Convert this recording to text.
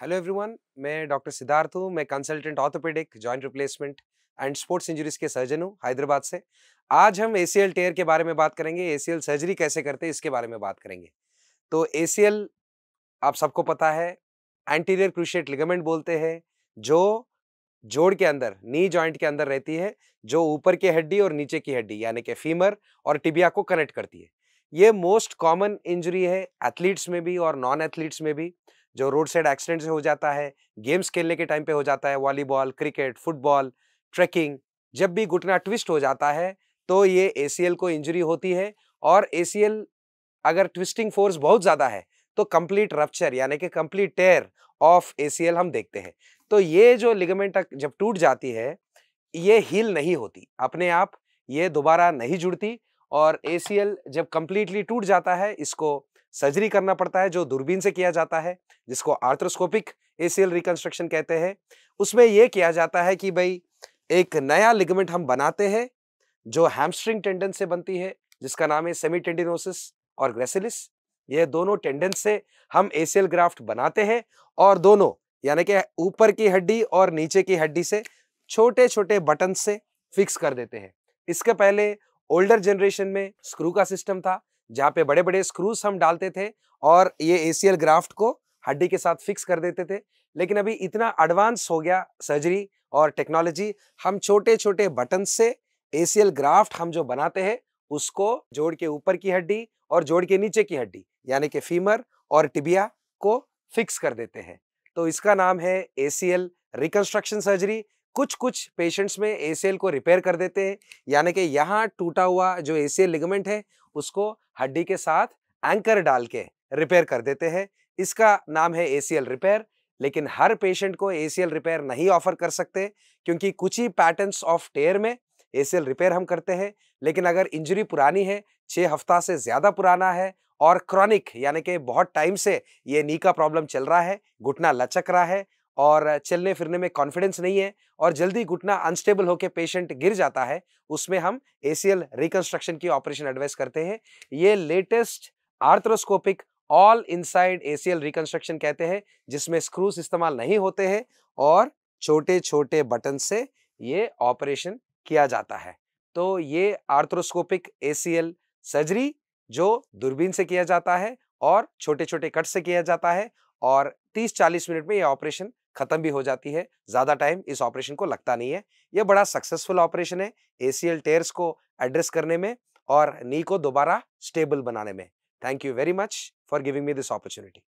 hello everyone मैं doctor Siddharth हूँ मैं consultant orthopaedic joint replacement and sports injuries के सर्जन हूँ हैदराबाद से आज हम ए टेयर के बारे में बात करेंगे ए सर्जरी कैसे करते हैं इसके बारे में बात करेंगे तो ए आप सबको पता है एंटीरियर क्रूशिएट लिगामेंट बोलते हैं जो जोड़ के अंदर नी जॉइंट के अंदर रहती है जो ऊपर की हड्डी और नीचे की हड्डी यानी कि फीमर और टिबिया को कनेक्ट करती है ये मोस्ट कॉमन इंजरी है एथलीट्स में भी और नॉन एथलीट्स में भी जो रोड साइड एक्सीडेंट से हो जाता है गेम्स खेलने के टाइम पे हो जाता है वॉलीबॉल क्रिकेट फुटबॉल ट्रैकिंग जब भी घुटना ट्विस्ट हो जाता है तो ये ए को इंजरी होती है और ए अगर ट्विस्टिंग फोर्स बहुत ज़्यादा है तो कंप्लीट रप्चर यानी कि कंप्लीट टेयर ऑफ ए हम देखते हैं तो ये जो लिगमेंट जब टूट जाती है ये हील नहीं होती अपने आप ये दोबारा नहीं जुड़ती और ए जब कंप्लीटली टूट जाता है इसको सर्जरी करना पड़ता है जो दूरबीन से किया जाता है जिसको आर्थ्रोस्कोपिक एसीएल रिकंस्ट्रक्शन कहते हैं उसमें यह किया जाता है कि भाई एक नया लिगमेंट हम बनाते हैं जो हैमस्ट्रिंग टेंडन से बनती है जिसका नाम है सेमी टेंडिनोसिस और ग्रेसिलिस ये दोनों टेंडन से हम एसीएल ग्राफ्ट बनाते हैं और दोनों यानी कि ऊपर की हड्डी और नीचे की हड्डी से छोटे छोटे बटन से फिक्स कर देते हैं इसके पहले ओल्डर जनरेशन में स्क्रू का सिस्टम था जहाँ पे बड़े बड़े स्क्रूज हम डालते थे और ये ए ग्राफ्ट को हड्डी के साथ फिक्स कर देते थे लेकिन अभी इतना एडवांस हो गया सर्जरी और टेक्नोलॉजी हम छोटे छोटे बटन से ए ग्राफ्ट हम जो बनाते हैं उसको जोड़ के ऊपर की हड्डी और जोड़ के नीचे की हड्डी यानी कि फीमर और टिबिया को फिक्स कर देते हैं तो इसका नाम है ए रिकंस्ट्रक्शन सर्जरी कुछ कुछ पेशेंट्स में ए को रिपेयर कर देते हैं यानी कि यहाँ टूटा हुआ जो ए लिगमेंट है उसको हड्डी के साथ एंकर डाल के रिपेयर कर देते हैं इसका नाम है ए रिपेयर लेकिन हर पेशेंट को ए रिपेयर नहीं ऑफर कर सकते क्योंकि कुछ ही पैटर्न्स ऑफ टेयर में ए रिपेयर हम करते हैं लेकिन अगर इंजरी पुरानी है छः हफ्ता से ज़्यादा पुराना है और क्रॉनिक यानी कि बहुत टाइम से ये नी का प्रॉब्लम चल रहा है घुटना लचक रहा है और चलने फिरने में कॉन्फिडेंस नहीं है और जल्दी घुटना अनस्टेबल होकर पेशेंट गिर जाता है उसमें हम एल रिकंस्ट्रक्शन की ऑपरेशन एडवाइस करते हैं ये latest arthroscopic all inside ACL reconstruction कहते हैं जिसमें स्क्रूज इस्तेमाल नहीं होते हैं और छोटे छोटे बटन से ये ऑपरेशन किया जाता है तो ये आर्थ्रोस्कोपिक एसीएल सर्जरी जो दूरबीन से किया जाता है और छोटे छोटे कट से किया जाता है और 30-40 मिनट में ये ऑपरेशन खत्म भी हो जाती है ज़्यादा टाइम इस ऑपरेशन को लगता नहीं है यह बड़ा सक्सेसफुल ऑपरेशन है एल टेयर्स को एड्रेस करने में और नी को दोबारा स्टेबल बनाने में thank you very much for giving me this opportunity